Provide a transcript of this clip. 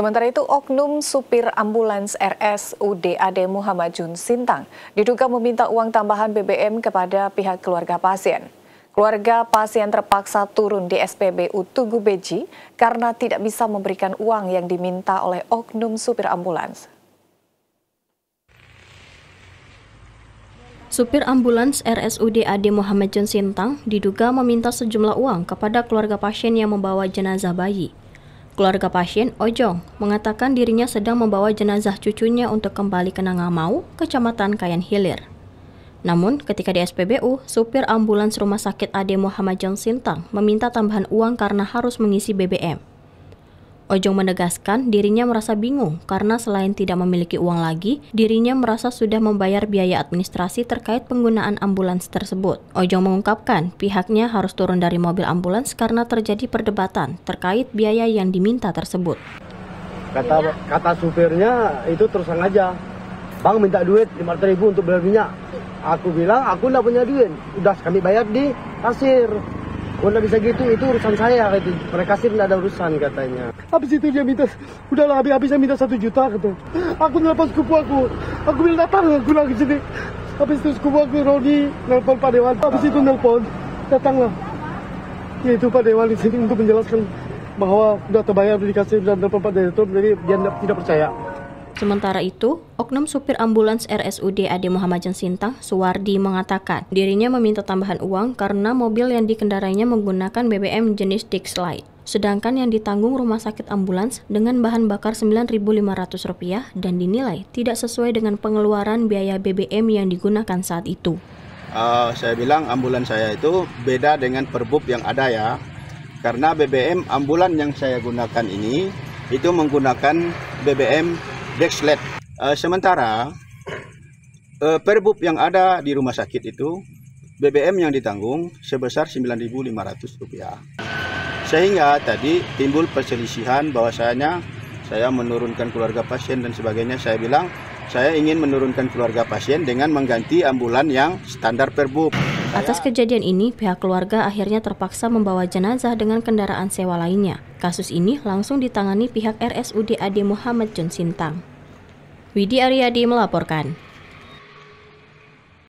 Sementara itu, oknum supir ambulans RSUD Ade Muhammad Jun Sintang diduga meminta uang tambahan BBM kepada pihak keluarga pasien. Keluarga pasien terpaksa turun di SPBU Tugu Beji karena tidak bisa memberikan uang yang diminta oleh oknum supir ambulans. Supir ambulans RSUD Ade Muhammad Jun Sintang diduga meminta sejumlah uang kepada keluarga pasien yang membawa jenazah bayi. Keluarga pasien Ojong mengatakan dirinya sedang membawa jenazah cucunya untuk kembali ke Nangamau, Kecamatan Kayan Hilir. Namun, ketika di SPBU, supir ambulans rumah sakit Ade Muhammad Jong Sintang meminta tambahan uang karena harus mengisi BBM. Ojong menegaskan dirinya merasa bingung karena selain tidak memiliki uang lagi, dirinya merasa sudah membayar biaya administrasi terkait penggunaan ambulans tersebut. Ojong mengungkapkan pihaknya harus turun dari mobil ambulans karena terjadi perdebatan terkait biaya yang diminta tersebut. Kata kata supirnya itu terus Bang minta duit 500 ribu untuk beli minyak. Aku bilang aku nggak punya duit. Udah kami bayar di kasir. Oh, nggak bisa gitu itu urusan saya Gitu. mereka sih tidak ada urusan katanya habis itu dia minta udahlah habis habisnya minta satu juta gitu aku nelfon sekupu aku aku bilang datang aku lagi sini habis itu sekupu aku Roni nelfon Pak Dewan habis itu nelfon datanglah ya, itu Pak Dewan di sini untuk menjelaskan bahwa udah terbayar udah dikasih dan Pak Dewan jadi dia tidak percaya Sementara itu, Oknum supir ambulans RSUD Ade Muhammad Sintang, Suwardi mengatakan dirinya meminta tambahan uang karena mobil yang dikendarainya menggunakan BBM jenis Dixlite. Sedangkan yang ditanggung rumah sakit ambulans dengan bahan bakar Rp9.500 dan dinilai tidak sesuai dengan pengeluaran biaya BBM yang digunakan saat itu. Uh, saya bilang ambulans saya itu beda dengan perbup yang ada ya. Karena BBM ambulans yang saya gunakan ini itu menggunakan BBM Dexlet. Uh, sementara uh, perbup yang ada di rumah sakit itu BBM yang ditanggung sebesar Rp9.500. Sehingga tadi timbul perselisihan bahwasanya saya menurunkan keluarga pasien dan sebagainya. Saya bilang saya ingin menurunkan keluarga pasien dengan mengganti ambulan yang standar perbup. Atas ya. kejadian ini, pihak keluarga akhirnya terpaksa membawa jenazah dengan kendaraan sewa lainnya. Kasus ini langsung ditangani pihak RSUD AD Muhammad Jun Sintang. Widi Ariadi melaporkan.